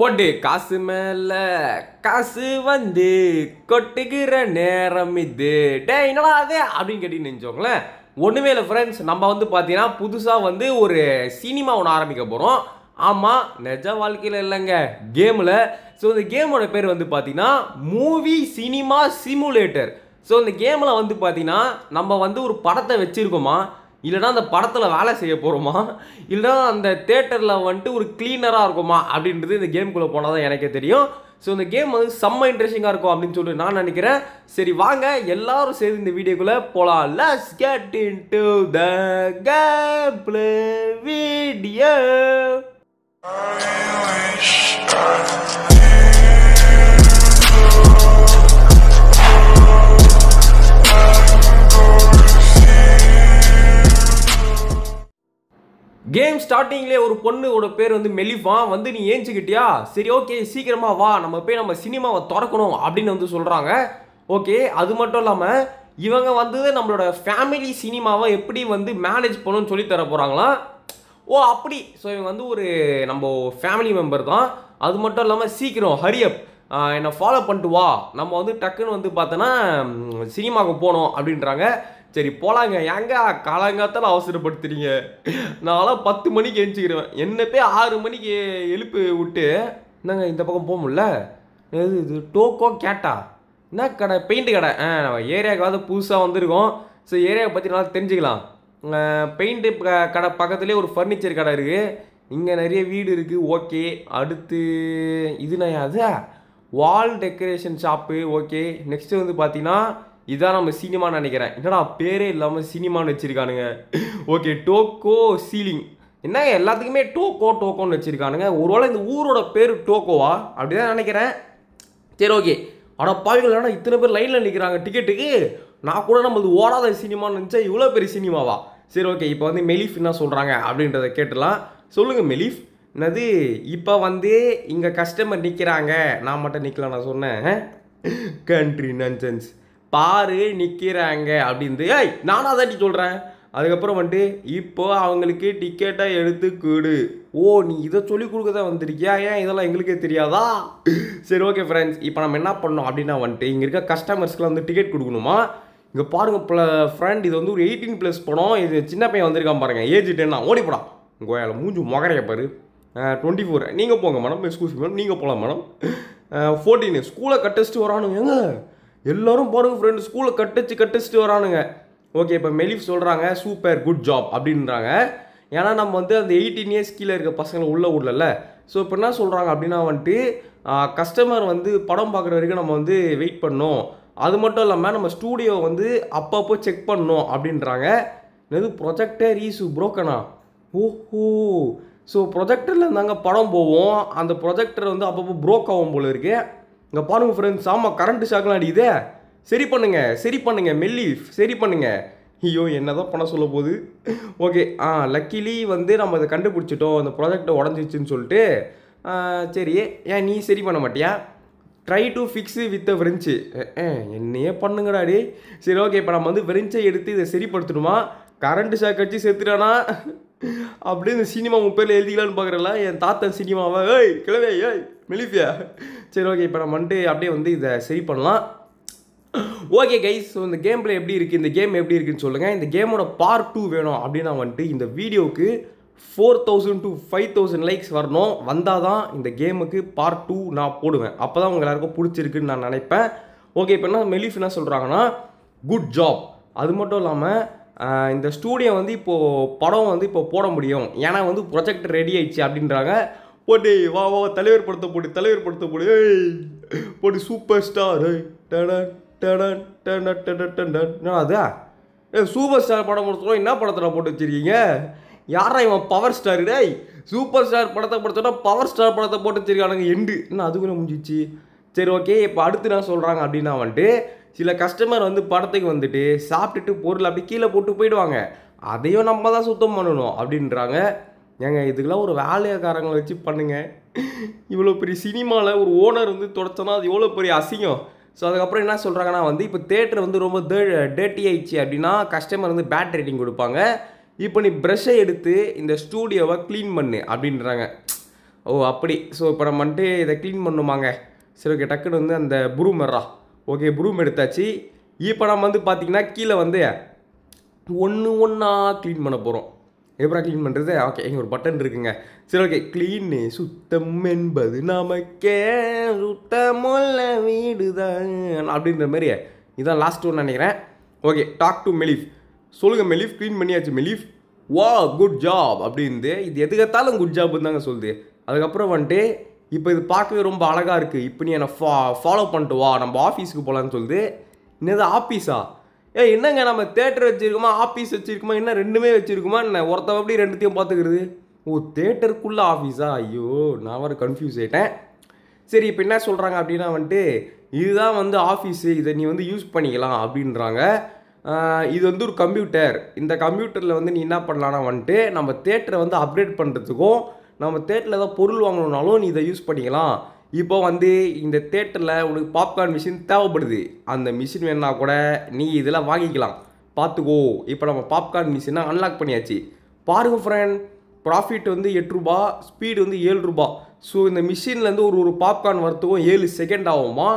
போட்டு காசு மேல காசு வந்து கொட்டுகிற நேரம் இது டே என்னடா அது அப்படின்னு கேட்டு நினைச்சோங்களேன் ஒன்றுமே இல்லை ஃப்ரெண்ட்ஸ் நம்ம வந்து பார்த்தீங்கன்னா புதுசாக வந்து ஒரு சினிமா ஒன்று ஆரம்பிக்க போகிறோம் ஆமாம் நிஜ வாழ்க்கையில் இல்லைங்க கேமில் ஸோ இந்த கேமோட பேர் வந்து பார்த்தீங்கன்னா மூவி சினிமா சிமுலேட்டர் ஸோ இந்த கேமில் வந்து பார்த்தீங்கன்னா நம்ம வந்து ஒரு படத்தை வச்சுருக்கோமா இல்லைனா அந்த படத்தில் வேலை செய்ய போகிறோமா இல்லைனா அந்த தேட்டரில் வந்துட்டு ஒரு க்ளீனராக இருக்குமா அப்படின்றது இந்த கேம்குள்ளே போனால் தான் எனக்கே தெரியும் ஸோ இந்த கேம் வந்து செம்ம இன்ட்ரெஸ்டிங்காக இருக்கும் அப்படின்னு சொல்லிட்டு நான் நினைக்கிறேன் சரி வாங்க எல்லாரும் சேர்ந்து இந்த வீடியோக்குள்ளே போகலாம் let's get into the video game ஸ்டார்டிங்லேயே ஒரு பொண்ணோட பேர் வந்து மெலிஃபா வந்து நீ ஏஞ்சிக்கிட்டியா சரி ஓகே சீக்கிரமாக வா நம்ம போய் நம்ம சினிமாவை திறக்கணும் அப்படின்னு வந்து சொல்கிறாங்க ஓகே அது மட்டும் இல்லாமல் இவங்க வந்து நம்மளோட ஃபேமிலி சினிமாவை எப்படி வந்து மேனேஜ் பண்ணணும்னு சொல்லி தர போகிறாங்களா ஓ அப்படி ஸோ இவங்க வந்து ஒரு நம்ம ஃபேமிலி மெம்பர் தான் அது மட்டும் இல்லாமல் சீக்கிரம் ஹரியப் என்னை ஃபாலோ பண்ணிட்டு வா நம்ம வந்து டக்குன்னு வந்து பார்த்தோன்னா சினிமாவுக்கு போகணும் அப்படின்றாங்க சரி போலாங்க ஏங்க காலங்காத்தால அவசரப்படுத்துறீங்க நான்லாம் பத்து மணிக்கு எழுச்சிக்கிறேன் என்ன போய் ஆறு மணிக்கு எழுப்பு விட்டு என்னங்க இந்த பக்கம் போக முடியல இது இது டோக்கோ கேட்டா என்ன கடை பெயிண்ட் கடை ஆ நம்ம ஏரியாவுக்காவது புதுசாக வந்திருக்கோம் ஸோ ஏரியாவை பற்றி நல்லா தெரிஞ்சுக்கலாம் பெயிண்ட்டு கடை பக்கத்துலேயே ஒரு ஃபர்னிச்சர் கடை இருக்குது இங்கே நிறைய வீடு இருக்குது ஓகே அடுத்து இதுனா அது wall decoration shop okay next வந்து பார்த்தீங்கன்னா இதுதான் நம்ம சினிமான்னு நினைக்கிறேன் என்னடா பேரே இல்லாமல் சினிமான்னு வச்சுருக்கானுங்க ஓகே டோக்கோ சீலிங் என்ன எல்லாத்துக்குமே டோக்கோ டோக்கோன்னு வச்சுருக்கானுங்க ஒருவேளை இந்த ஊரோட பேர் டோக்கோவா அப்படி தான் நினைக்கிறேன் சரி ஓகே ஆனால் பாவிகள் இத்தனை பேர் லைனில் நிற்கிறாங்க டிக்கெட்டுக்கு நான் கூட நம்மளது ஓடாத சினிமான்னு நினச்சா இவ்வளோ பெரிய சினிமாவா சரி ஓகே இப்போ வந்து மெலிஃப் என்ன சொல்கிறாங்க அப்படின்றத கேட்டலாம் சொல்லுங்கள் மெலிஃப் என்னது இப்போ வந்து இங்கே கஸ்டமர் நிற்கிறாங்க நான் மட்டும் நிற்கலாம் நான் சொன்னேன் கண்ட்ரி நன்சன்ஸ் பாரு நிற்கிறாங்க அப்படின்னு ஏய் நானாக அதாட்டி சொல்கிறேன் அதுக்கப்புறம் வந்துட்டு இப்போது அவங்களுக்கு டிக்கெட்டை எடுத்து கூடு ஓ நீ இதை சொல்லி கொடுக்க தான் வந்திருக்கியா ஏன் இதெல்லாம் எங்களுக்கே தெரியாதா சரி ஓகே ஃப்ரெண்ட்ஸ் இப்போ நம்ம என்ன பண்ணோம் அப்படின்னா வந்துட்டு இங்கே இருக்க கஸ்டமர்ஸ்க்குலாம் வந்து டிக்கெட் கொடுக்கணுமா இங்கே பாருங்கள் ப்ள ஃப்ரெண்ட் இது வந்து ஒரு எயிட்டீன் ப்ளஸ் படம் இது சின்ன பையன் வந்திருக்கான் பாருங்கள் ஏஜ் டென்னா ஓடி போடா கோயாவில் மூஞ்சு மொகரைய பாரு டுவெண்ட்டி ஃபோர் நீங்கள் போங்க மேடம் எக்ஸ்கூஸ் மேடம் நீங்கள் போகலாம் மேடம் ஃபோர்டீன் ஸ்கூலை கட்டஸ்ட்டு வரானுங்க எல்லோரும் போகிறவங்க ஃப்ரெண்டு ஸ்கூலை கட்டச்சு கட்டச்சிட்டு வரானுங்க ஓகே இப்போ மெலிஃப் சொல்கிறாங்க சூப்பர் குட் ஜாப் அப்படின்றாங்க ஏன்னா நம்ம வந்து அந்த எயிட்டீன் இயர்ஸ் கீழே இருக்க பசங்களை உள்ளே விடல ஸோ இப்போ என்ன சொல்கிறாங்க அப்படின்னா வந்துட்டு கஸ்டமர் வந்து படம் பார்க்குற வரைக்கும் நம்ம வந்து வெயிட் பண்ணோம் அது மட்டும் இல்லாமல் நம்ம ஸ்டூடியோ வந்து அப்பப்போ செக் பண்ணோம் அப்படின்றாங்க எது ப்ரொஜெக்டர் ஈஸு புரோக்கனா ஓஹோ ஸோ ப்ரொஜெக்டரில் இருந்தாங்க படம் போவோம் அந்த ப்ரொஜெக்டர் வந்து அப்பப்போ ப்ரோக் ஆகும் போல இருக்குது இங்கே பாருங்கள் ஃப்ரெண்ட்ஸ் ஆமாம் கரண்ட் ஷாக்லாம் அடிக்குதே சரி பண்ணுங்கள் சரி பண்ணுங்கள் மெல்லி சரி பண்ணுங்கள் ஐயோ என்ன தான் பண்ண சொல்ல போகுது ஓகே ஆ லக்கிலி வந்து நம்ம இதை கண்டுபிடிச்சிட்டோம் அந்த ப்ராஜெக்டை உடஞ்சிச்சின்னு சொல்லிட்டு சரி ஏன் நீ சரி பண்ண மாட்டியா try to fix with French என்னையே பண்ணுங்கடா அடி சரி ஓகே இப்போ நம்ம வந்து ஃப்ரெஞ்சை எடுத்து இதை சரிப்படுத்தணுமா கரண்ட் ஷாக் அடிச்சு செத்துட்டானா அப்படியே இந்த சினிமா முப்பேரில் எழுதிக்கலான்னு பார்க்குறல என் தாத்தன் சினிமாவை ஏய் கிழவே ஏய் மிலிஃபியா சரி ஓகே இப்போ நம்ம வந்துட்டு அப்படியே வந்து இதை சரி பண்ணலாம் ஓகே கைஸ் ஸோ இந்த கேம் பிளே எப்படி இருக்குது இந்த கேம் எப்படி இருக்குன்னு சொல்லுங்கள் இந்த கேமோட பார்ட் டூ வேணும் அப்படின்னா வந்துட்டு இந்த வீடியோவுக்கு four thousand to five thousand likes வரணும் வந்தால் தான் இந்த கேமுக்கு பார்ட் டூ நான் போடுவேன் அப்போ தான் உங்கள் எல்லாருக்கும் பிடிச்சிருக்குன்னு நான் நினைப்பேன் ஓகே இப்போ என்ன மெலிஃப் என்ன சொல்கிறாங்கன்னா குட் ஜாப் அது மட்டும் இல்லாமல் இந்த ஸ்டூடியோ வந்து இப்போது படம் வந்து இப்போ போட முடியும் ஏன்னா வந்து ப்ரொஜெக்ட் ரெடி ஆயிடுச்சு அப்படின்றாங்க போட்டி வா வா தலைவர் படத்தை போட்டு தலைவர் படத்தை போட்டு ஏய் போட்டு சூப்பர் ஸ்டார் டடன் டடன் அதா ஏ சூப்பர் ஸ்டார் படம் கொடுத்துருவோம் என்ன படத்தில் போட்டு வச்சுருக்கீங்க யாரா இவன் பவர் ஸ்டார் டேய் சூப்பர் ஸ்டார் படத்தை படுத்தோன்னா பவர் ஸ்டார் படத்தை போட்டு வச்சிருக்கானுங்க எண்டு என்ன அதுக்குள்ளே முடிஞ்சிச்சு சரி ஓகே இப்போ அடுத்து நான் சொல்கிறாங்க அப்படின்னா வந்துட்டு சில கஸ்டமர் வந்து படத்துக்கு வந்துட்டு சாப்பிட்டுட்டு பொருள் அப்படி கீழே போட்டு போயிடுவாங்க அதையும் நம்ம தான் சுத்தம் பண்ணணும் அப்படின்றாங்க ஏங்க இதுக்கெல்லாம் ஒரு வேலையக்காரங்களை வச்சு பண்ணுங்கள் இவ்வளோ பெரிய சினிமாவில் ஒரு ஓனர் வந்து தொடச்சோன்னா அது எவ்வளோ பெரிய அசிங்கம் ஸோ அதுக்கப்புறம் என்ன சொல்கிறாங்கன்னா வந்து இப்போ தேட்டர் வந்து ரொம்ப டேட்டி ஆயிடுச்சு அப்படின்னா கஸ்டமர் வந்து பேட் ரேட்டிங் கொடுப்பாங்க இப்போ நீ ப்ரெஷ்ஷை எடுத்து இந்த ஸ்டூடியோவை க்ளீன் பண்ணு அப்படின்றாங்க ஓ அப்படி ஸோ இப்போ நம்ம வந்துட்டு இதை க்ளீன் பண்ணுமாங்க சரி ஓகே டக்குன்னு வந்து அந்த வர்றா ஓகே ப்ரூம் எடுத்தாச்சு இப்போ நம்ம வந்து பார்த்திங்கன்னா கீழே வந்து ஒன்று ஒன்றா க்ளீன் பண்ண போகிறோம் எப்படா க்ளீன் பண்ணுறது ஓகே இங்கே ஒரு பட்டன் இருக்குங்க சரி ஓகே க்ளீன் சுத்தம் என்பது நமக்கே சுத்தமுள்ள வீடு தான் அப்படின்ற மாதிரியே இதுதான் லாஸ்ட் ஒன்று நினைக்கிறேன் ஓகே டாக் டு மெலிஃப் சொல்லுங்கள் மெலிஃப் க்ளீன் பண்ணியாச்சு மெலிஃப் வா குட் ஜாப் அப்படின்னு இது எதுக்கத்தாலும் குட் ஜாப்னு தாங்க சொல்லுது அதுக்கப்புறம் வந்துட்டு இப்போ இது பார்க்கவே ரொம்ப அழகாக இருக்குது இப்போ நீ என்னை ஃபா ஃபாலோ பண்ணிட்டு வா நம்ம ஆஃபீஸுக்கு போகலான்னு சொல்லுது என்னது ஆஃபீஸா ஏ என்னங்க நம்ம தேட்டர் வச்சுருக்கோமா ஆஃபீஸ் வச்சுருக்கோமா என்ன ரெண்டுமே வச்சுருக்குமா என்ன ஒருத்தவ அப்படி ரெண்டுத்தையும் பார்த்துக்கிறது ஓ தேட்டருக்குள்ளே ஆஃபீஸா ஐயோ நான் வர கன்ஃபியூஸ் ஆகிட்டேன் சரி இப்போ என்ன சொல்கிறாங்க அப்படின்னா வந்துட்டு இதுதான் வந்து ஆஃபீஸு இதை நீ வந்து யூஸ் பண்ணிக்கலாம் அப்படின்றாங்க இது வந்து ஒரு கம்ப்யூட்டர் இந்த கம்ப்யூட்டரில் வந்து நீ என்ன பண்ணலான்னா வந்துட்டு நம்ம தேட்டரை வந்து அப்டேட் பண்ணுறதுக்கும் நம்ம தேட்டரில் ஏதாவது பொருள் வாங்கணுன்னாலும் நீ இதை யூஸ் பண்ணிக்கலாம் இப்போ வந்து இந்த தேட்டரில் உனக்கு பாப்கார்ன் மிஷின் தேவைப்படுது அந்த மிஷின் வேணுன்னா கூட நீ இதில் வாங்கிக்கலாம் பார்த்துக்கோ இப்போ நம்ம பாப்கார்ன் மிஷினை அன்லாக் பண்ணியாச்சு பாருங்கள் ஃப்ரெண்ட் ப்ராஃபிட் வந்து ரூபா ஸ்பீடு வந்து ஏழு ரூபா ஸோ இந்த மிஷின்லேருந்து ஒரு ஒரு பாப்கார்ன் வரத்துக்கும் ஏழு செகண்ட் ஆகுமா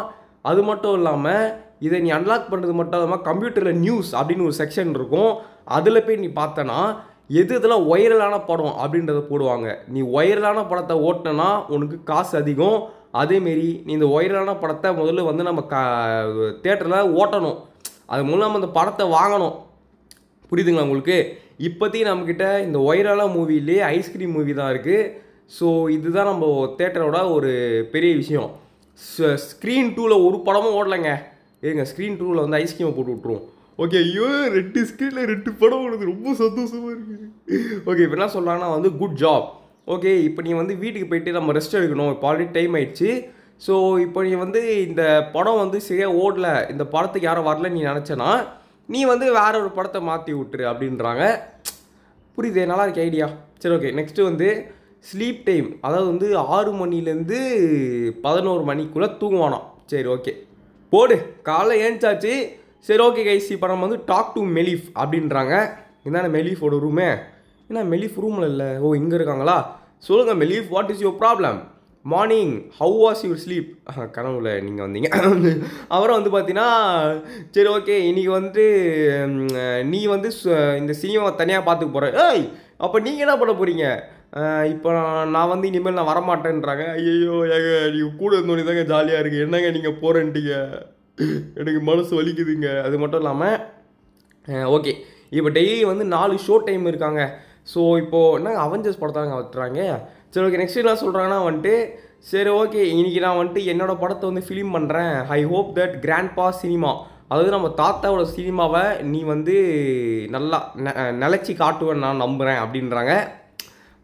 அது மட்டும் இல்லாமல் இதை நீ அன்லாக் பண்ணுறது மட்டும் இல்லாமல் கம்ப்யூட்டரில் நியூஸ் அப்படின்னு ஒரு செக்ஷன் இருக்கும் அதில் போய் நீ பார்த்தனா எது இதில் ஒயரலான படம் அப்படின்றத போடுவாங்க நீ ஒயரலான படத்தை ஓட்டினா உனக்கு காசு அதிகம் அதேமாரி இந்த ஒயரான படத்தை முதல்ல வந்து நம்ம கா தேட்டரில் ஓட்டணும் அது மூலம் அந்த படத்தை வாங்கணும் புரியுதுங்களா உங்களுக்கு இப்போதைக்கு நம்மக்கிட்ட இந்த ஒயரால மூவிலே ஐஸ்கிரீம் மூவி தான் இருக்குது ஸோ இதுதான் நம்ம தேட்டரோட ஒரு பெரிய விஷயம் ஸ்க்ரீன் டூவில் ஒரு படமும் ஓடலைங்க ஏங்க ஸ்க்ரீன் டூவில் வந்து ஐஸ்கிரீமை போட்டு விட்ருவோம் ஓகே ஐயோ ரெண்டு ஸ்க்ரீனில் ரெண்டு படம் ஓடுது ரொம்ப சந்தோஷமாக இருக்குது ஓகே இப்போ என்ன சொல்கிறாங்கன்னா வந்து குட் ஜாப் ஓகே இப்போ நீ வந்து வீட்டுக்கு போயிட்டு நம்ம ரெஸ்ட் எடுக்கணும் இப்போ ஆல்ரெடி டைம் ஆயிடுச்சு ஸோ இப்போ நீ வந்து இந்த படம் வந்து சரியாக ஓடல இந்த படத்துக்கு யாரும் வரல நீ நினச்சனா நீ வந்து வேற ஒரு படத்தை மாற்றி விட்டுரு அப்படின்றாங்க புரியுது நல்லா இருக்கு ஐடியா சரி ஓகே நெக்ஸ்ட்டு வந்து ஸ்லீப் டைம் அதாவது வந்து ஆறு மணிலேருந்து பதினோரு மணிக்குள்ளே தூங்குவானாம் சரி ஓகே போடு காலைல ஏஞ்சாச்சு சரி ஓகே கைஸ் இப்போ நம்ம வந்து டாக் டு மெலீஃப் அப்படின்றாங்க என்னென்ன மெலீஃபோட ரூமே ஏன்னா மெலிஃப் ரூமில் இல்லை ஓ இங்கே இருக்காங்களா சொல்லுங்கள் மெலிஃப் what is your problem morning how was your sleep கனவுல நீங்கள் வந்தீங்க அப்புறம் வந்து பார்த்தீங்கன்னா சரி ஓகே இன்றைக்கி வந்துட்டு நீ வந்து இந்த சினிமா தனியாக பார்த்துக்க போகிற ஏய் அப்போ நீங்கள் என்ன பண்ண போகிறீங்க இப்போ நான் வந்து இனிமேல் நான் வரமாட்டேன்றாங்க ஐயோ ஏங்க நீங்கள் கூட இருந்தோடனே தாங்க ஜாலியாக இருக்குது என்னங்க நீங்கள் போகிறேன்ட்டீங்க எனக்கு மனசு வலிக்குதுங்க அது மட்டும் இல்லாமல் ஓகே இப்போ டெய்லி வந்து நாலு ஷோ டைம் இருக்காங்க ஸோ இப்போது என்ன அவெஞ்சர்ஸ் படத்தை அங்கே வத்துறாங்க சரி ஓகே நெக்ஸ்ட் என்ன சொல்கிறாங்கன்னா வந்துட்டு சரி ஓகே இன்றைக்கி நான் வந்துட்டு என்னோடய படத்தை வந்து ஃபிலிம் பண்ணுறேன் I hope that grandpa cinema அதாவது நம்ம தாத்தாவோட சினிமாவை நீ வந்து நல்லா நிலச்சி காட்டுவேன் நான் நம்புகிறேன் அப்படின்றாங்க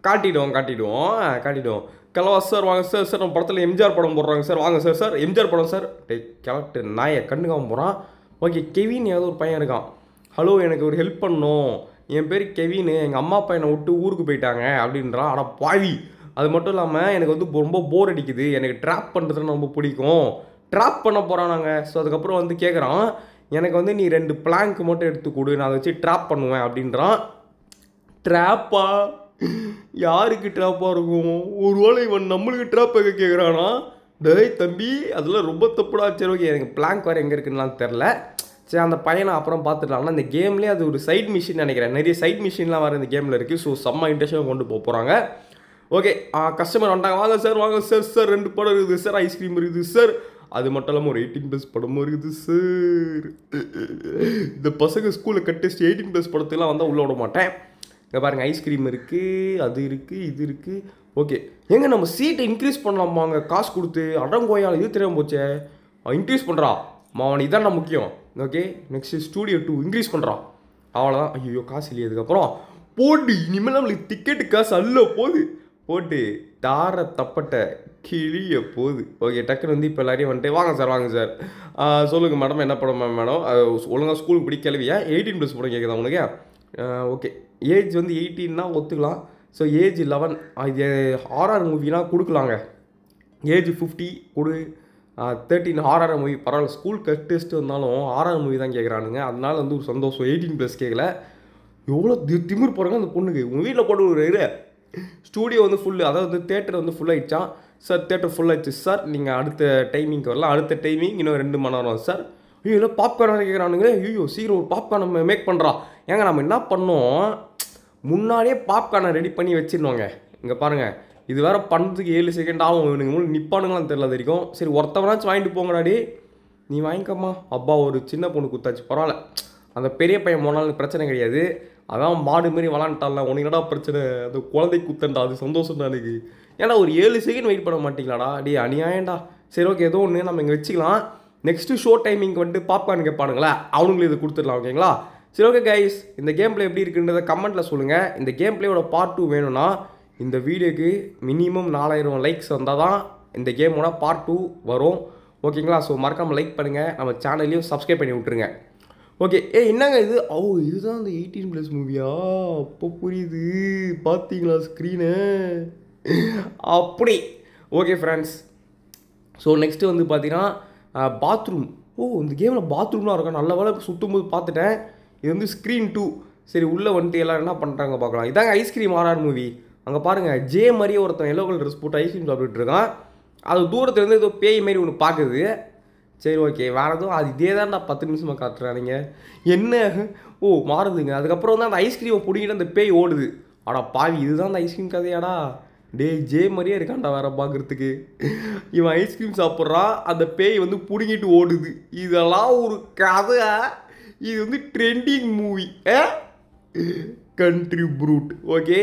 காட்டிடுவோம் காட்டிடுவோம் காட்டிடுவோம் கலவா சார் வாங்க சார் சார் நம்ம படத்தில் எம்ஜிஆர் படம் போடுறாங்க சார் வாங்க சார் சார் எம்ஜிஆர் படம் சார் டே கிளட்டு நாயை கண்டுக்காம போகிறான் ஓகே கெவின் ஏதோ ஒரு பையன் இருக்கான் ஹலோ எனக்கு ஒரு ஹெல்ப் பண்ணும் என் பேர் கெவின் எங்கள் அம்மா அப்பா என்னை விட்டு ஊருக்கு போயிட்டாங்க அப்படின்றான் ஆனால் பாவி அது மட்டும் இல்லாமல் எனக்கு வந்து ரொம்ப போர் அடிக்குது எனக்கு ட்ராப் பண்ணுறதுன்னு ரொம்ப பிடிக்கும் ட்ராப் பண்ண போகிறோம் நாங்கள் ஸோ அதுக்கப்புறம் வந்து கேட்குறோம் எனக்கு வந்து நீ ரெண்டு பிளாங்க் மட்டும் எடுத்து கொடு நான் அதை வச்சு ட்ராப் பண்ணுவேன் அப்படின்றான் ட்ராப்பா யாருக்கு ட்ராப்பாக இருக்கும் ஒரு வேளை இவன் நம்மளுக்கு ட்ராப் எங்கே கேட்குறானா டேய் தம்பி அதெல்லாம் ரொம்ப தப்புடா சரி ஓகே எனக்கு பிளாங்க் வேறு எங்கே இருக்குன்னுலாம் தெரில சரி அந்த பையனை அப்புறம் பார்த்துக்கலாம் ஆனால் இந்த கேம்லேயே அது ஒரு சைட் மிஷின் நினைக்கிறேன் நிறைய சைட் மிஷின்லாம் வர இந்த கேமில் இருக்குது ஸோ செம்ம இன்ட்ரெஸ்ட்டாக கொண்டு போக போகிறாங்க ஓகே கஸ்டமர் வந்தாங்க வாங்க சார் வாங்க சார் சார் ரெண்டு படம் இருக்குது சார் ஐஸ்கிரீம் இருக்குது சார் அது மட்டும் இல்லாமல் ஒரு எயிட்டீன் ப்ளஸ் படமும் இருக்குது சார் இந்த பசங்க ஸ்கூலில் கட்டஸ்ட் எயிட்டீன் ப்ளஸ் படத்துலாம் வந்தால் உள்ளே விட மாட்டேன் இங்கே பாருங்கள் ஐஸ்கிரீம் இருக்குது அது இருக்குது இது இருக்குது ஓகே எங்க நம்ம சீட்டை இன்க்ரீஸ் பண்ணலாமாங்க காசு கொடுத்து அடங்கோயால் இது தெரியாமல் போச்சே இன்க்ரீஸ் பண்ணுறா மாவன் நான் முக்கியம் okay next studio two increase பண்ணுறான் அவ்வளோதான் ஐயோ காசு இல்லையதுக்கப்புறம் போட்டு இனிமேல் நம்மளுக்கு டிக்கெட்டு காசு அல்ல போகுது போட்டு தார தப்பட்ட கிளிய போகுது ஓகே டக்குன்னு வந்து இப்போ எல்லாரையும் வந்துட்டு வாங்க சார் வாங்க சார் சொல்லுங்கள் மேடம் என்ன படம் மேடம் ஒழுங்காக ஸ்கூலுக்கு பிடி கிளவி எயிட்டீன் ப்ளஸ் படம் கேட்குதா உனக்கு ஓகே ஏஜ் வந்து எயிட்டீன்னா ஒத்துக்கலாம் ஸோ ஏஜ் லெவன் இது ஆர்ஆர் மூவிலாம் கொடுக்கலாங்க ஏஜ் ஃபிஃப்டி கொடு தேர்ட்டின் ஆர்ஆர் மூவி பரவாயில்ல ஸ்கூல் கட் டெஸ்ட் இருந்தாலும் ஆர்ஆர் மூவி தான் கேட்குறானுங்க அதனால வந்து ஒரு சந்தோஷம் எயிட்டீன் ப்ளஸ் கேட்கல எவ்வளோ தி திமிர் போகிறாங்க அந்த பொண்ணுக்கு உங்கள் வீட்டில் போட்டு ஒரு இரு ஸ்டூடியோ வந்து ஃபுல்லு அதாவது வந்து தேட்டர் வந்து ஃபுல் ஆகிடுச்சான் சார் தேட்டர் ஃபுல் ஆகிடுச்சு சார் நீங்கள் அடுத்த டைமிங்க்கு வரலாம் அடுத்த டைமிங் இன்னும் ரெண்டு மணி நேரம் சார் ஐயோ இல்லை பாப்கார்ன் கேட்குறானுங்களே ஐயோ சீக்கிரம் ஒரு பாப்கார்ன் நம்ம மேக் பண்ணுறா ஏங்க நம்ம என்ன பண்ணோம் முன்னாடியே பாப்கார்னை ரெடி பண்ணி வச்சிருந்தோங்க இங்கே பாருங்கள் இது வேறு பண்ணுறதுக்கு ஏழு செகண்ட் ஆகும் இவனுக்கு மூணு நிற்பானுங்களான்னு தெரியல தெரியும் சரி ஒருத்தவனாச்சும் வாங்கிட்டு போங்கடாடி நீ வாங்கிக்கம்மா அப்பா ஒரு சின்ன பொண்ணு குத்தாச்சு பரவாயில்ல அந்த பெரிய பையன் போனாலும் பிரச்சனை கிடையாது அதான் மாடு மாரி விளாண்டான்ல உனக்கு என்னடா பிரச்சனை அந்த குழந்தை குத்தன்டா அது சந்தோஷம் தான் எனக்கு ஏன்னா ஒரு ஏழு செகண்ட் வெயிட் பண்ண மாட்டிங்களாடா அடி அநியாயம்டா சரி ஓகே ஏதோ ஒன்று நம்ம இங்கே வச்சுக்கலாம் நெக்ஸ்ட்டு ஷோ டைமிங் வந்துட்டு பாப்கார்ன் கேட்பானுங்களே அவனுங்களுக்கு இது கொடுத்துடலாம் ஓகேங்களா சரி ஓகே கைஸ் இந்த கேம் பிளே எப்படி இருக்குன்றதை கமெண்ட்டில் சொல்லுங்கள் இந்த கேம் பிளேயோட பார்ட் டூ வேணும்னா இந்த வீடியோக்கு மினிமம் நாலாயிரம் லைக்ஸ் வந்தால் தான் இந்த கேமோட பார்ட் டூ வரும் ஓகேங்களா ஸோ மறக்காமல் லைக் பண்ணுங்கள் நம்ம சேனல்லையும் சப்ஸ்கிரைப் பண்ணி விட்ருங்க ஓகே ஏ என்னங்க இது ஓ இதுதான் அந்த எயிட்டீன் ப்ளஸ் மூவியா அப்போ புரியுது பார்த்தீங்களா ஸ்க்ரீனு அப்படி ஓகே ஃப்ரெண்ட்ஸ் ஸோ நெக்ஸ்ட்டு வந்து பார்த்தீங்கன்னா பாத்ரூம் ஓ இந்த கேமில் பாத்ரூம்லாம் இருக்கும் நல்ல வேலை சுற்றும் போது பார்த்துட்டேன் இது வந்து ஸ்க்ரீன் டூ சரி உள்ளே வந்துட்டு எல்லோரும் என்ன பண்ணுறாங்க பார்க்கலாம் இதாங்க ஐஸ்கிரீம் ஆர்ஆர் மூவி அங்கே பாருங்கள் ஜே மாதிரியே ஒருத்தன் எல்லோ கலர் ட்ரெஸ் போட்டு ஐஸ்கிரீம் சாப்பிட்டுட்டு இருக்கான் அது தூரத்துலேருந்து ஏதோ பேய் மாரி ஒன்று பார்க்குது சரி ஓகே வேறு எதுவும் அது இதே தான் நான் பத்து நிமிஷமாக காட்டுறானுங்க என்ன ஓ மாறுதுங்க அதுக்கப்புறம் வந்து அந்த ஐஸ்கிரீமை பிடிக்கிட்டு அந்த பேய் ஓடுது ஆடா பாவி இதுதான் அந்த ஐஸ்கிரீம் கதையாடா டே ஜே மாதிரியே இருக்காண்டா வேற பார்க்குறதுக்கு இவன் ஐஸ்கிரீம் சாப்பிட்றான் அந்த பேய் வந்து பிடுங்கிட்டு ஓடுது இதெல்லாம் ஒரு கதை இது வந்து trending movie country fruit okay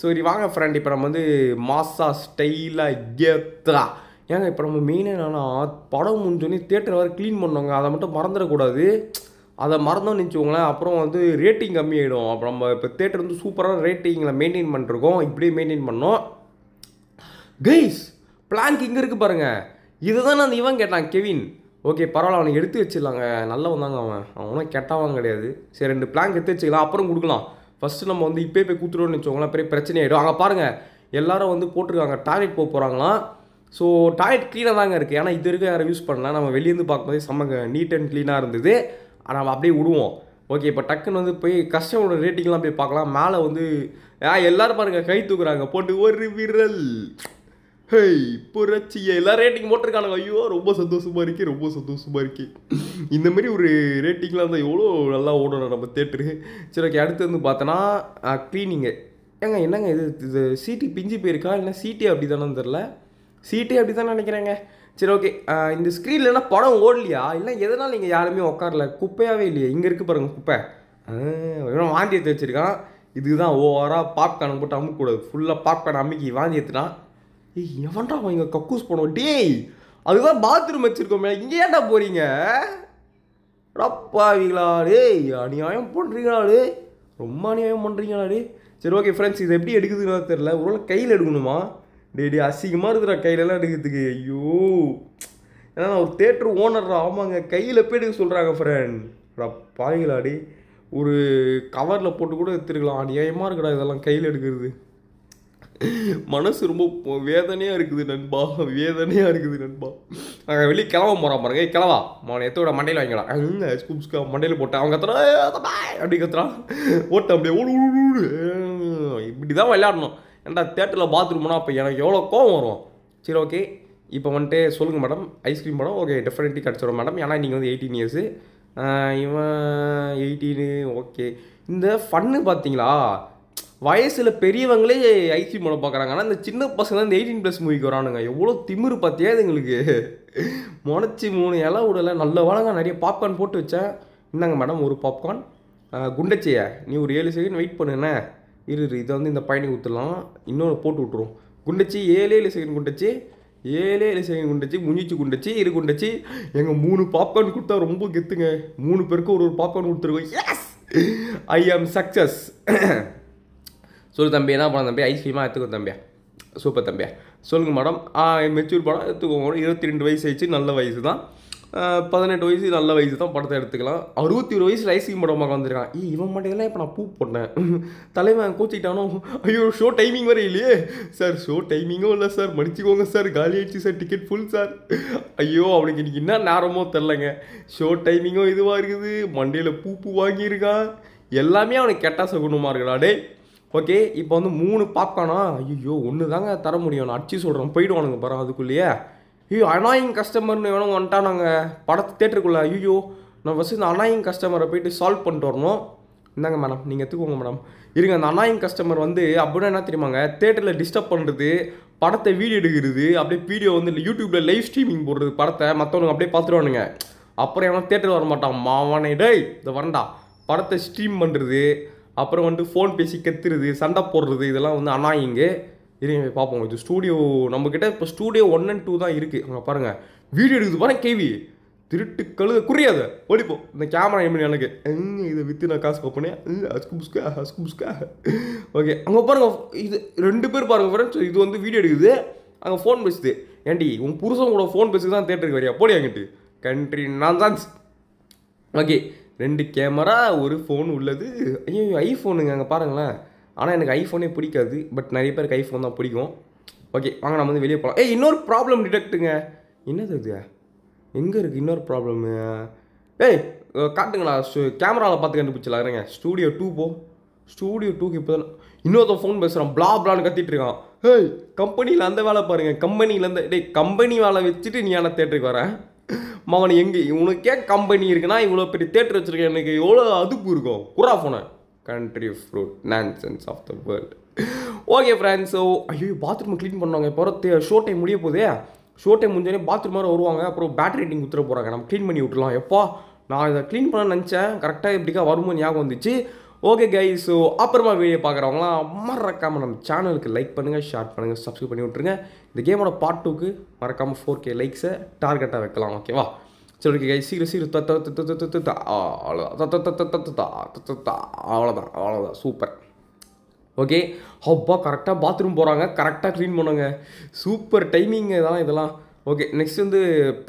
சரி வாங்க ஃப்ரெண்ட் இப்போ நம்ம வந்து மாசா ஸ்டைலாக ஏத்தா ஏங்க இப்போ நம்ம மெயினாக என்னன்னா படம் முடிஞ்சோடனே தேட்டர் வர க்ளீன் பண்ணுவாங்க அதை மட்டும் மறந்துடக்கூடாது அதை மறந்தோம்னு நினச்சிக்கோங்களேன் அப்புறம் வந்து ரேட்டிங் கம்மியாயிடும் அப்புறம் நம்ம இப்போ தேட்டர் வந்து சூப்பரான ரேட்டிங்கில் மெயின்டைன் பண்ணிருக்கோம் இப்படியே மெயின்டைன் பண்ணோம் கைஸ் பிளாங்க் இங்கே இருக்குது பாருங்கள் தான் நான் இவன் கேட்டான் கெவின் ஓகே பரவாயில்ல அவனை எடுத்து வச்சிடலாங்க நல்லா வந்தாங்க அவன் அவனும் கெட்டவன் கிடையாது சரி ரெண்டு பிளாங்க் எடுத்து வச்சுக்கலாம் அப்புறம் கொடுக்கலாம் ஃபஸ்ட்டு நம்ம வந்து இப்போயே போய் கூத்துருவோம்னு வச்சுக்கோங்களேன் பெரிய பிரச்சனை ஆகிடும் அங்கே பாருங்கள் எல்லாரும் வந்து போட்டிருக்காங்க டாய்லெட் போக போகிறாங்களாம் ஸோ டாய்லெட் க்ளீனாக தாங்க இருக்குது ஏன்னா இது வரைக்கும் யாரும் யூஸ் பண்ணலாம் நம்ம வெளியேருந்து பார்க்கும்போதே செம்மங்க நீட் அண்ட் க்ளீனாக இருந்தது நம்ம அப்படியே விடுவோம் ஓகே இப்போ டக்குன்னு வந்து போய் கஸ்டமரோட ரேட்டிங்லாம் போய் பார்க்கலாம் மேலே வந்து எல்லோரும் பாருங்கள் கை தூக்குறாங்க போட்டு ஒரு விரல் ஹேய் புரட்சியை எல்லாம் ரேட்டிங் போட்டிருக்கானுங்க ஐயோ ரொம்ப சந்தோஷமாக இருக்கே ரொம்ப சந்தோஷமாக இருக்கே இந்த மாதிரி ஒரு ரேட்டிங்லாம் தான் எவ்வளோ நல்லா ஓடணும் நம்ம தேட்டரு சரி ஓகே அடுத்து வந்து பார்த்தோன்னா க்ளீனிங்கு ஏங்க என்னங்க இது இது சீட்டு பிஞ்சு போயிருக்கா இல்லைனா சீட்டே அப்படி தானே தெரில சீட்டே அப்படி தானே நினைக்கிறேங்க சரி ஓகே இந்த ஸ்க்ரீனில் என்ன படம் ஓடலையா இல்லை எதனால் நீங்கள் யாருமே உட்காரல குப்பையாகவே இல்லையே இங்கே இருக்குது பாருங்கள் குப்பை வாந்தி எடுத்து வச்சுருக்கான் இதுதான் ஓவராக பாப்கார்ன் போட்டு அமுக்கக்கூடாது ஃபுல்லாக பாப்கார்ன் அமுக்கி வாந்தி எடுத்துட்டான் எவன்டா அவன் இங்கே கக்கூஸ் போனோம் டேய் அதுதான் பாத்ரூம் வச்சுருக்கோமே இங்கே ஏன்டா போகிறீங்க ரப்பாவீங்களா டே அநியாயம் பண்ணுறீங்களாடே ரொம்ப அநியாயம் பண்ணுறீங்களா சரி ஓகே ஃப்ரெண்ட்ஸ் இது எப்படி எடுக்குதுன்னா தெரில ஒரு கையில் எடுக்கணுமா டே டே அசிங்கமாக இருக்கிற கையிலலாம் எடுக்கிறதுக்கு ஐயோ ஏன்னா நான் ஒரு தேட்ரு ஓனர்ரா ஆமாங்க கையில் போய் எடுக்க சொல்கிறாங்க ஃப்ரெண்ட் ரப்பாவீங்களா டே ஒரு கவரில் போட்டு கூட எடுத்துருக்கலாம் அநியாயமாக இருக்கடா இதெல்லாம் கையில் எடுக்கிறது மனசு ரொம்ப வேதனையாக இருக்குது நண்பா வேதனையாக இருக்குது நண்பா அங்கே வெளியே கிளவ போகிறான் பாருங்க ஏய் கிளவா மன எத்தோட மண்டையில் வாங்கிக்கலாம் அங்கே மண்டையில் போட்டேன் அவங்க கத்துறா அப்படி கத்துறான் ஓட்ட அப்படியே ஓடு இப்படி தான் விளையாடணும் ஏன்டா தேட்டரில் பாத்ரூம்னா அப்போ எனக்கு எவ்வளோ கோவம் வரும் சரி ஓகே இப்போ வந்துட்டு சொல்லுங்கள் மேடம் ஐஸ்கிரீம் படம் ஓகே டெஃபினெட்லி கிடச்சிடும் மேடம் ஏன்னா நீங்கள் வந்து எயிட்டீன் இயர்ஸு இவன் எயிட்டீனு ஓகே இந்த ஃபன்னு பார்த்தீங்களா வயசில் பெரியவங்களே ஐசி மூலம் பார்க்குறாங்க ஆனால் இந்த சின்ன பசங்க இந்த எயிட்டீன் ப்ளஸ் மூவிக்கு வரானுங்க எவ்வளோ திமிரு பார்த்தியா எங்களுக்கு முளைச்சி மூணு இலை விடலை நல்ல வளங்க நிறைய பாப்கார்ன் போட்டு வச்சேன் இந்தாங்க மேடம் ஒரு பாப்கார்ன் குண்டச்சிய நீ ஒரு ஏழு செகண்ட் வெயிட் பண்ணுண்ணே இரு இதை வந்து இந்த பையனுக்கு ஊற்றலாம் இன்னொன்று போட்டு விட்ருவோம் குண்டச்சி ஏழு ஏழு செகண்ட் குண்டச்சி ஏழு ஏழு செகண்ட் குண்டச்சி முஞ்சிச்சு குண்டச்சி இரு குண்டச்சி எங்கள் மூணு பாப்கார்ன் கொடுத்தா ரொம்ப கெத்துங்க மூணு பேருக்கு ஒரு ஒரு பாப்கார்ன் கொடுத்துருவோம் எஸ் ஐ ஆம் சக்ஸஸ் சொல்லு தம்பி என்ன படம் தம்பி ஐஸ்கிரீமாக எடுத்துக்கோ தம்பியா சூப்பர் தம்பியா சொல்லுங்கள் மேடம் மெச்சூர் படம் எடுத்துக்கோங்க இருபத்தி ரெண்டு வயசு ஆயிடுச்சு நல்ல வயசு தான் பதினெட்டு வயசு நல்ல வயசு தான் படத்தை எடுத்துக்கலாம் அறுபத்தி ஒரு வயசில் ஐஸ்கிரீம் படம் உட்காந்துருக்கான் ஈ இவன் மட்டும் இப்போ நான் பூ போட்டேன் தலைவன் கோச்சிக்கிட்டானோ ஐயோ ஷோ டைமிங் வரை இல்லையே சார் ஷோ டைமிங்கும் இல்லை சார் மன்னிச்சிக்கோங்க சார் காலி ஆயிடுச்சு சார் டிக்கெட் ஃபுல் சார் ஐயோ அவனுக்கு இன்றைக்கி என்ன நேரமோ தெரிலங்க ஷோ டைமிங்கும் இதுவாக இருக்குது மண்டையில் பூ பூ வாங்கியிருக்கான் எல்லாமே அவனுக்கு கெட்டாச குணமாக இருக்கடா டே ஓகே இப்போ வந்து மூணு பாப்கார்னா ஐயோ ஒன்று தாங்க தர முடியும் நான் அடிச்சு சொல்கிறோம் போயிடுவானுங்க பாரு அதுக்குள்ளேயே ஐயோ அனாயிங் கஸ்டமர்னு வேணும் வந்துட்டா நாங்கள் படத்து தேட்டருக்குள்ளே ஐயோ நான் ஃபஸ்ட்டு இந்த அனாயிங் கஸ்டமரை போயிட்டு சால்வ் பண்ணிட்டு வரணும் இந்தாங்க மேடம் நீங்கள் எடுத்துக்கோங்க மேடம் இருங்க அந்த அனாயிங் கஸ்டமர் வந்து அப்படின்னா என்ன தெரியுமாங்க தேட்டரில் டிஸ்டர்ப் பண்ணுறது படத்தை வீடியோ எடுக்கிறது அப்படியே வீடியோ வந்து யூடியூப்பில் லைவ் ஸ்ட்ரீமிங் போடுறது படத்தை மற்றவங்க அப்படியே பார்த்துருவானுங்க அப்புறம் ஏன்னா தேட்டரில் வர மாட்டான் மாவானே டேய் இதை வரண்டா படத்தை ஸ்ட்ரீம் பண்ணுறது அப்புறம் வந்துட்டு ஃபோன் பேசி கத்துறது சண்டை போடுறது இதெல்லாம் வந்து அனாயிங்கு இருங்க பார்ப்போம் இது ஸ்டூடியோ நம்மக்கிட்ட இப்போ ஸ்டூடியோ ஒன் அண்ட் டூ தான் இருக்குது அங்கே பாருங்கள் வீடியோ எடுக்குது பாருங்க கேவி திருட்டு கழுத குறியாது ஓடிப்போம் இந்த கேமரா எப்படி எனக்கு இதை விற்று நான் காசு பார்ப்பேன் அஸ்கு புஸ்கா அஸ்கு புஸ்கா ஓகே அங்கே பாருங்கள் இது ரெண்டு பேர் பாருங்கள் ஃப்ரெண்ட்ஸ் இது வந்து வீடியோ எடுக்குது அங்கே ஃபோன் பேசுது ஏண்டி உன் புருஷன் கூட ஃபோன் பேசுக்கு தான் தேட்டருக்கு வரியா போடி அங்கிட்டு கண்ட்ரி நான் தான் ஓகே ரெண்டு கேமரா ஒரு ஃபோன் உள்ளது ஐயோ ஐஃபோனுங்க அங்கே பாருங்களேன் ஆனால் எனக்கு ஐஃபோனே பிடிக்காது பட் நிறைய பேருக்கு ஐஃபோன் தான் பிடிக்கும் ஓகே வாங்க நம்ம வந்து வெளியே போகலாம் ஏ இன்னொரு ப்ராப்ளம் டிடெக்ட்டுங்க என்னது இது எங்கே இருக்குது இன்னொரு ப்ராப்ளமு ஏய் காட்டுங்களா கேமராவில் பார்த்து கண்டுபிடிச்சலாம் இருங்க ஸ்டூடியோ டூ போ ஸ்டூடியோ டூக்கு இப்போ தான் இன்னொருத்தன் ஃபோன் பேசுகிறான் பிளா பிளான்னு கத்திட்டு இருக்கான் ஹேய் கம்பெனியில் அந்த வேலை பாருங்கள் கம்பெனியில் அந்த டே கம்பெனி வேலை வச்சுட்டு நீ ஆனால் தேட்டருக்கு வரேன் மகன் எங்கே இவனுக்கே கம்பெனி இருக்குன்னா இவ்வளோ பெரிய தேட்டர் வச்சுருக்கேன் எனக்கு எவ்வளோ அதுப்பு இருக்கும் குரா ஃபோனை country fruit sense of the world okay friends so ஐயோ பாத்ரூம் க்ளீன் பண்ணுவாங்க இப்போ ஷோ டைம் முடிய போதே ஷோ டைம் முடிஞ்சோடனே பாத்ரூம் மாதிரி வருவாங்க அப்புறம் பேட்டரி ரேட்டிங் குத்துற போகிறாங்க நம்ம க்ளீன் பண்ணி விட்டுலாம் எப்பா நான் இதை க்ளீன் பண்ண நினச்சேன் கரெக்டாக எப்படிக்கா வருமோ ஞாபகம் வந்துச்சு ஓகே கை ஸோ அப்புறமா வீடியோ பார்க்குறவங்களாம் மறக்காமல் நம்ம சேனலுக்கு லைக் பண்ணுங்கள் ஷேர் பண்ணுங்கள் சப்ஸ்கிரைப் பண்ணி விட்ருங்க இந்த கேமோட பார்ட் டூக்கு மறக்காமல் ஃபோர் கே லைக்ஸை டார்கெட்டாக வைக்கலாம் ஓகேவா சரி ஓகே கை சீக்கிரம் சீக்கிரம் அவ்வளோதான் அவ்வளோதான் சூப்பர் ஓகே ஹப்பா கரெக்டாக பாத்ரூம் போகிறாங்க கரெக்டாக க்ளீன் பண்ணுங்க சூப்பர் டைமிங் இதெல்லாம் இதெல்லாம் ஓகே நெக்ஸ்ட் வந்து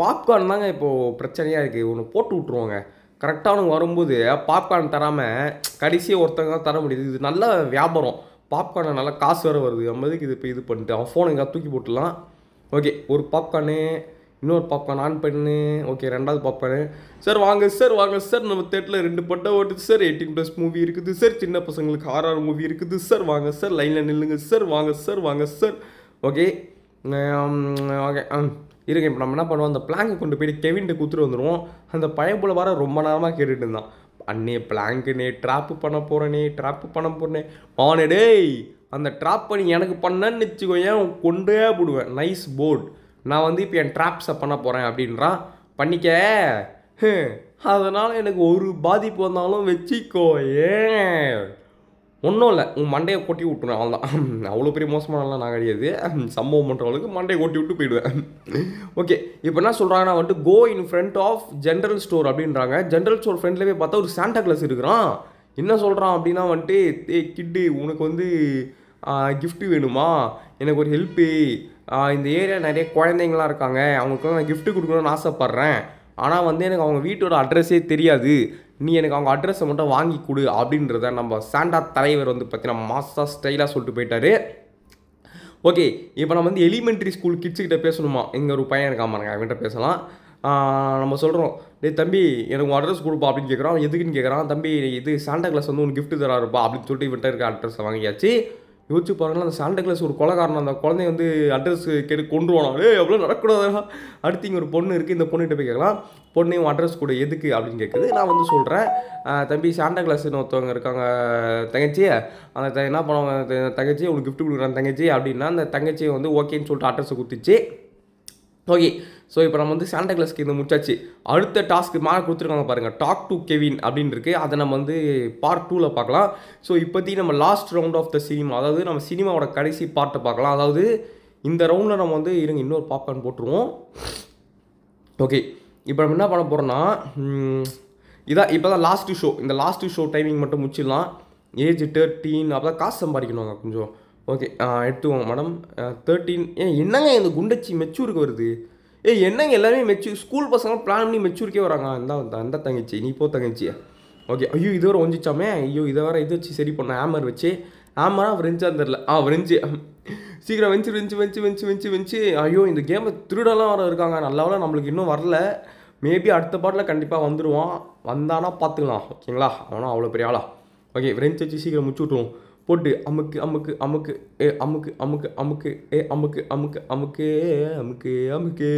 பாப்கார்ன் தாங்க இப்போது பிரச்சனையாக இருக்குது ஒன்று போட்டு விட்ருவாங்க கரெக்டானவங்க வரும்போது பாப்கார்ன் தராமல் கடைசியாக ஒருத்தங்க தர முடியுது இது நல்ல வியாபாரம் பாப்கார்னை நல்லா காசு வேறு வருது நம்மளுக்கு இது இப்போ இது பண்ணிட்டு அவன் ஃபோனை எங்கே தூக்கி போட்டுடலாம் ஓகே ஒரு பாப்கார்னு இன்னொரு பாப்கார்ன் ஆன் பண்ணு ஓகே ரெண்டாவது பாப்கார்னு சார் வாங்க சார் வாங்க சார் நம்ம தேட்டரில் ரெண்டு பட்டை ஓட்டுது சார் எயிட்டீன் ப்ளஸ் மூவி இருக்குது சார் சின்ன பசங்களுக்கு ஆர் ஆர் மூவி இருக்குது சார் வாங்க சார் லைனில் நில்லுங்க சார் வாங்க சார் வாங்க சார் ஓகே ஓகே இருக்கு இப்போ நம்ம என்ன பண்ணுவோம் அந்த பிளாங்கை கொண்டு போய் கெவின்ட்டு கொடுத்துட்டு வந்துடுவோம் அந்த பழைய போல வர ரொம்ப நேரமாக கேட்டுட்டு இருந்தான் அண்ணே நே ட்ராப்பு பண்ண போகிறனே ட்ராப்பு பண்ண போகிறனே ஆனே டேய் அந்த ட்ராப் பண்ணி எனக்கு பண்ணன்னு வச்சுக்கோ ஏன் கொண்டே போடுவேன் நைஸ் போர்டு நான் வந்து இப்போ என் ட்ராப்ஸை பண்ண போகிறேன் அப்படின்றான் பண்ணிக்க அதனால் எனக்கு ஒரு பாதிப்பு வந்தாலும் வச்சுக்கோ ஏன் ஒன்றும் இல்லை உன் மண்டையை கொட்டி விட்டுருவேன் அவ்வளோதான் அவ்வளோ பெரிய மோசமானலாம் நான் கிடையாது சம்பவம் பண்ணுறவங்களுக்கு மண்டையை கொட்டி விட்டு போயிடுவேன் ஓகே இப்போ என்ன சொல்கிறாங்கன்னா வந்துட்டு go in front of general store அப்படின்றாங்க ஜென்ரல் ஸ்டோர் ஃப்ரெண்ட்லேயே பார்த்தா ஒரு சாண்டா கிளாஸ் இருக்கிறான் என்ன சொல்கிறான் அப்படின்னா வந்துட்டு ஏ கிட்டு உனக்கு வந்து கிஃப்ட்டு வேணுமா எனக்கு ஒரு ஹெல்ப்பு இந்த ஏரியா நிறைய குழந்தைங்களாம் இருக்காங்க அவங்களுக்குலாம் நான் கிஃப்ட்டு கொடுக்கணும்னு ஆசைப்பட்றேன் ஆனால் வந்து எனக்கு அவங்க வீட்டோட அட்ரஸே தெரியாது நீ எனக்கு அவங்க அட்ரஸை மட்டும் வாங்கி கொடு அப்படின்றத நம்ம சாண்டா தலைவர் வந்து பார்த்தீங்கன்னா மாசா ஸ்டைலாக சொல்லிட்டு போயிட்டாரு ஓகே இப்போ நம்ம வந்து எலிமெண்ட்ரி ஸ்கூல் கிட்ஸுக்கிட்ட பேசணுமா இங்கே ஒரு பையன் இருக்காம அவன்கிட்ட பேசலாம் நம்ம சொல்கிறோம் டே தம்பி எனக்கு அட்ரஸ் கொடுப்பா அப்படின்னு கேட்குறான் எதுக்குன்னு கேட்குறான் தம்பி இது சாண்டா கிளாஸ் வந்து உனக்கு கிஃப்ட் தராருப்பா அப்படின்னு சொல்லிட்டு இவன்ட்டு இருக்க அட்ரஸை வாங்கியாச்சு யோசிச்சு பாருங்கள் அந்த சாண்டா கிளாஸ் ஒரு காரணம் அந்த குழந்தை வந்து அட்ரஸ் கேட்டு கொண்டுருவானா ஏ எவ்வளோ நடக்கூடாதா அடுத்து இங்கே ஒரு பொண்ணு இருக்குது இந்த பொண்ணுகிட்ட போய் கேட்கலாம் பொண்ணையும் அட்ரஸ் கூட எதுக்கு அப்படின்னு கேட்குது நான் வந்து சொல்கிறேன் தம்பி சாண்டா கிளாஸ்னு ஒருத்தவங்க இருக்காங்க தங்கச்சியை அந்த என்ன பண்ணுவாங்க தங்கச்சி உனக்கு கிஃப்ட் கொடுக்குறேன் தங்கச்சி அப்படின்னா அந்த தங்கச்சியை வந்து ஓகேன்னு சொல்லிட்டு அட்ரஸை கொடுத்துச்சு ஓகே ஸோ இப்போ நம்ம வந்து சாண்டா கிளாஸ்க்கு இந்த முடிச்சாச்சு அடுத்த டாஸ்க்கு மேலே கொடுத்துருக்காங்க பாருங்கள் டாக் டு கெவின் அப்படின்னு இருக்குது அதை நம்ம வந்து பார்ட் டூவில் பார்க்கலாம் ஸோ இப்போதைக்கு நம்ம last round of the cinema அதாவது நம்ம சினிமாவோட கடைசி பார்ட்டை பார்க்கலாம் அதாவது இந்த ரவுண்டில் நம்ம வந்து இருங்க இன்னொரு பாப்கார்ன் போட்டுருவோம் ஓகே இப்போ நம்ம என்ன பண்ண போகிறோம்னா இதான் இப்போ தான் லாஸ்ட்டு ஷோ இந்த லாஸ்ட்டு ஷோ டைமிங் மட்டும் முடிச்சிடலாம் ஏஜ் தேர்ட்டீன் அப்போ தான் காசு சம்பாதிக்கணுங்க கொஞ்சம் ஓகே எடுத்துவோங்க மேடம் தேர்ட்டீன் ஏன் என்னங்க இந்த குண்டச்சி மெச்சூருக்கு வருது ஏ என்னங்க எல்லாருமே மெச்சூர் ஸ்கூல் பசங்களாம் பிளான் பண்ணி மெச்சூரிக்கே வராங்க அந்த அந்த தங்கச்சி நீ போ தங்கச்சி ஓகே ஐயோ இது வரை ஒஞ்சிச்சாமே ஐயோ இதை வர இது வச்சு சரி பண்ண ஹேமர் வச்சு ஹேமராக ஃப்ரெஞ்சாக தெரில ஆ ஃப்ரெஞ்சு சீக்கிரம் வெஞ்சு வெஞ்சு வெஞ்சு வெஞ்சு வெஞ்சு வெஞ்சு ஐயோ இந்த கேமை திருடெல்லாம் வர இருக்காங்க நல்லாவில் நம்மளுக்கு இன்னும் வரல மேபி அடுத்த பாட்டில் கண்டிப்பாக வந்துடுவான் வந்தானா பார்த்துக்கலாம் ஓகேங்களா அவனா அவ்வளோ பெரிய ஆளா ஓகே ஃப்ரெஞ்சு வச்சு சீக்கிரம் முடிச்சு விட்ருவோம் போட்டு அமுக்கு அமுக்கு அமுக்கு ஏ அமுக்கு அமுக்கு அமுக்கு ஏ அமுக்கு அமுக்கு அமுக்கு அமுக்கு அமுக்கு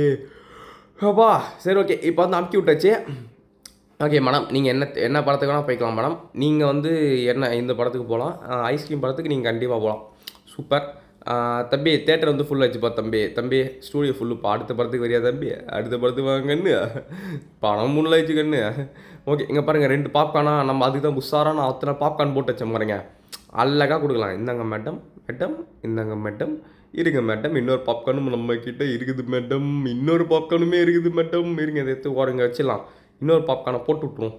ஹோபா சரி ஓகே இப்போ வந்து அமுக்கி விட்டாச்சு ஓகே மேடம் நீங்கள் என்ன என்ன படத்துக்கு வேணால் போய்க்கலாம் மேடம் நீங்கள் வந்து என்ன இந்த படத்துக்கு போகலாம் ஐஸ்கிரீம் படத்துக்கு நீங்கள் கண்டிப்பாக போகலாம் சூப்பர் தம்பி தேட்டர் வந்து ஃபுல்லாக வச்சுப்பா தம்பி தம்பி ஸ்டூடியோ இப்போ அடுத்த படத்துக்கு வரியா தம்பி அடுத்த படத்துக்கு வாங்க கண்ணு பணம் முன்னால் ஆச்சு கண்ணு ஓகே இங்கே பாருங்கள் ரெண்டு பாப்கார்னா நம்ம அதுக்கு தான் உஷாராக நான் அத்தனை பாப்கார்ன் போட்டு வச்சேன் பாருங்கள் அழகாக கொடுக்கலாம் இந்தாங்க மேடம் மேடம் இந்தாங்க மேடம் இருங்க மேடம் இன்னொரு பாப்கார்னும் நம்ம கிட்டே இருக்குது மேடம் இன்னொரு பாப்கார்னுமே இருக்குது மேடம் இருங்க இதை எடுத்து உரங்க வச்சிடலாம் இன்னொரு பாப்கார்னை போட்டு விட்ருவோம்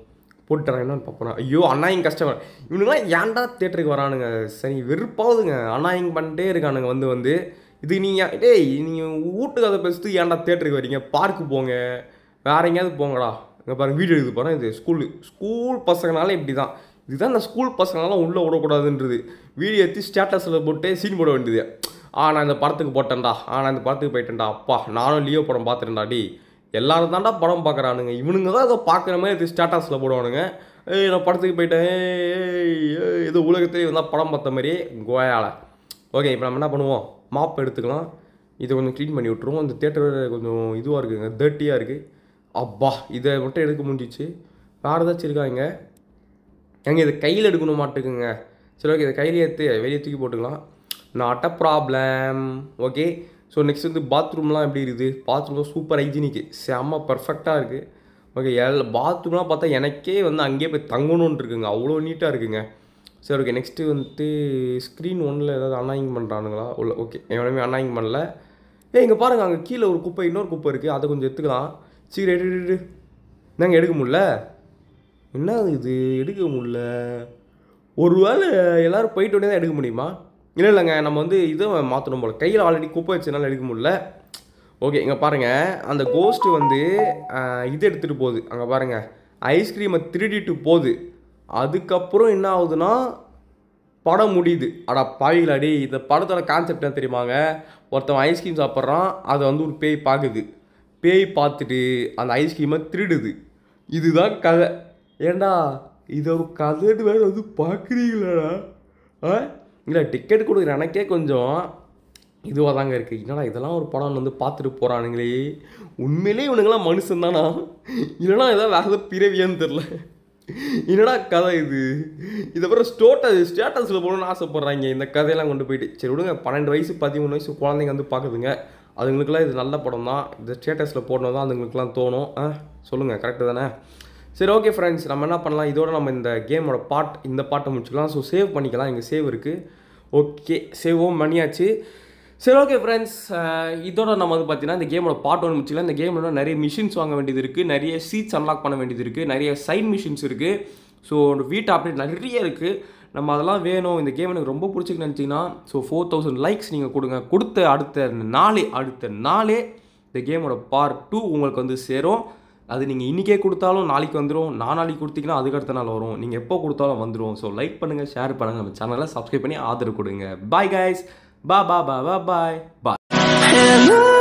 போட்டுறேன் இன்னொரு பாப்கார்ன் ஐயோ அண்ணாயிங் கஷ்டம் இவனுங்களாம் ஏன்டா தேட்டருக்கு வரானுங்க சரி வெறுப்பாவதுங்க அண்ணாயிங் பண்ணிட்டே இருக்கானுங்க வந்து வந்து இது நீங்கள் டேய் நீங்கள் வீட்டுக்கு அதை பேசிட்டு ஏன்டா தேட்டருக்கு வரீங்க பார்க்கு போங்க வேறு எங்கேயாவது போங்கடா இங்கே பாருங்கள் வீடு எழுதி போகிறேன் இது ஸ்கூலு ஸ்கூல் பசங்கனாலே இப்படி தான் இதுதான் இந்த ஸ்கூல் பசங்களெலாம் உள்ளே விடக்கூடாதுன்றது வீடியோ ஏற்றி ஸ்டேட்டஸில் போட்டு சீன் போட வேண்டியது ஆ நான் இந்த படத்துக்கு போட்டேன்டா ஆ நான் இந்த படத்துக்கு போயிட்டேன்டா அப்பா நானும் லியோ படம் பார்த்துட்டேன்டா டி எல்லாரும் தாண்டா படம் பார்க்குறானுங்க இவனுங்க தான் அதை பார்க்குற மாதிரி இது ஸ்டேட்டஸில் போடுவானுங்க ஏய் நான் படத்துக்கு போயிட்டேன் ஏதோ உலகத்திலே வந்தால் படம் பார்த்த மாதிரியே கோயால ஓகே இப்போ நம்ம என்ன பண்ணுவோம் மாப் எடுத்துக்கலாம் இதை கொஞ்சம் க்ளீன் பண்ணி விட்ருவோம் அந்த தேட்டர் கொஞ்சம் இதுவாக இருக்குதுங்க தேர்ட்டியாக இருக்குது அப்பா இதை மட்டும் எடுக்க முடிஞ்சிச்சு வேறு ஏதாச்சும் இருக்காங்க ஏங்க இதை கையில் எடுக்கணும் மாட்டுக்குங்க சரி ஓகே இதை கையில் எடுத்து வெளியே தூக்கி போட்டுக்கலாம் not a problem okay so next வந்து பாத்ரூம்லாம் எப்படி இருக்குது பாத்ரூம்லாம் சூப்பர் ஹைஜீனிக்கு செம்ம பர்ஃபெக்டாக இருக்குது ஓகே எல்லா பாத்ரூம்லாம் பார்த்தா எனக்கே வந்து அங்கேயே போய் தங்கணுன்னு இருக்குங்க அவ்வளோ நீட்டாக இருக்குங்க சரி ஓகே நெக்ஸ்ட்டு வந்துட்டு ஸ்க்ரீன் ஒன்றில் ஏதாவது அனாயிங் பண்ணுறானுங்களா உள்ள ஓகே எவனுமே அனாயிங் பண்ணல ஏ இங்கே பாருங்கள் அங்கே கீழே ஒரு குப்பை இன்னொரு குப்பை இருக்குது அதை கொஞ்சம் எடுத்துக்கலாம் சரி எடு நாங்கள் எடுக்க முடில என்ன இது எடுக்க முடில ஒரு வேளை எல்லோரும் போயிட்டு உடனே தான் எடுக்க முடியுமா இல்லை இல்லைங்க நம்ம வந்து இதை மாற்றணும் போல் கையில் ஆல்ரெடி குப்பை வச்சதுனால எடுக்க முடில ஓகே இங்கே பாருங்கள் அந்த கோஸ்ட்டு வந்து இது எடுத்துகிட்டு போகுது அங்கே பாருங்கள் ஐஸ்கிரீமை திருடிட்டு போகுது அதுக்கப்புறம் என்ன ஆகுதுன்னா படம் முடியுது அடா அடி இந்த படத்தோட கான்செப்ட் என்ன தெரியுமாங்க ஒருத்தவன் ஐஸ்கிரீம் சாப்பிட்றான் அதை வந்து ஒரு பேய் பார்க்குது பேய் பார்த்துட்டு அந்த ஐஸ்கிரீமை திருடுது இதுதான் கதை ஏண்டா இதை கதைன்னு வேறு வந்து பார்க்குறீங்களாடா ஆ இல்லை டிக்கெட் கொடுக்குற எனக்கே கொஞ்சம் இதுவாக தாங்க இருக்குது என்னடா இதெல்லாம் ஒரு படம் வந்து பார்த்துட்டு போகிறானுங்களே உண்மையிலே இவனுங்களாம் மனுஷன்தானா இல்லைனா ஏதாவது வேறு ஏதாவது பிறவியான்னு தெரில என்னடா கதை இது இதை பிறகு ஸ்டோட்டஸ் ஸ்டேட்டஸில் போகணுன்னு ஆசைப்பட்றாங்க இந்த கதையெல்லாம் கொண்டு போயிட்டு சரி விடுங்க பன்னெண்டு வயசு பதிமூணு வயசு குழந்தைங்க வந்து பார்க்குதுங்க அதுங்களுக்குலாம் இது நல்ல படம் தான் இந்த ஸ்டேட்டஸில் போடணும் தான் அதுங்களுக்குலாம் தோணும் ஆ சொல்லுங்கள் கரெக்டு தானே சரி ஓகே ஃப்ரெண்ட்ஸ் நம்ம என்ன பண்ணலாம் இதோட நம்ம இந்த கேமோட பாட் இந்த பாட்டை முடிச்சுக்கலாம் ஸோ சேவ் பண்ணிக்கலாம் இங்கே சேவ் இருக்குது ஓகே சேவும் மணியாச்சு சரி ஓகே ஃப்ரெண்ட்ஸ் இதோட நம்ம வந்து பார்த்தீங்கன்னா இந்த கேமோட பார்ட் ஒன்று முடிச்சுக்கலாம் இந்த கேமில் நிறைய மிஷின்ஸ் வாங்க வேண்டியது இருக்குது நிறைய சீட்ஸ் அன்லாக் பண்ண வேண்டியது இருக்குது நிறைய சைன் மிஷின்ஸ் இருக்குது ஸோ வீட்டு அப்டேட் நிறைய இருக்குது நம்ம அதெல்லாம் வேணும் இந்த கேம் எனக்கு ரொம்ப பிடிச்சிருக்கு நினச்சிங்கன்னா ஸோ ஃபோர் தௌசண்ட் லைக்ஸ் நீங்கள் கொடுங்க கொடுத்த அடுத்த நாளே அடுத்த நாளே இந்த கேமோட பார்ட் டூ உங்களுக்கு வந்து சேரும் அது நீங்கள் இன்றைக்கே கொடுத்தாலும் நாளைக்கு வந்துடும் நான் நாளைக்கு கொடுத்தீங்கன்னா அதுக்கு அடுத்த நாள் வரும் நீங்கள் எப்போ கொடுத்தாலும் வந்துடும் ஸோ லைக் பண்ணுங்கள் ஷேர் பண்ணுங்கள் நம்ம சேனலை சப்ஸ்கிரைப் பண்ணி ஆதரவு கொடுங்க பாய் கைஸ் பா பா பா பா பாய் பாய்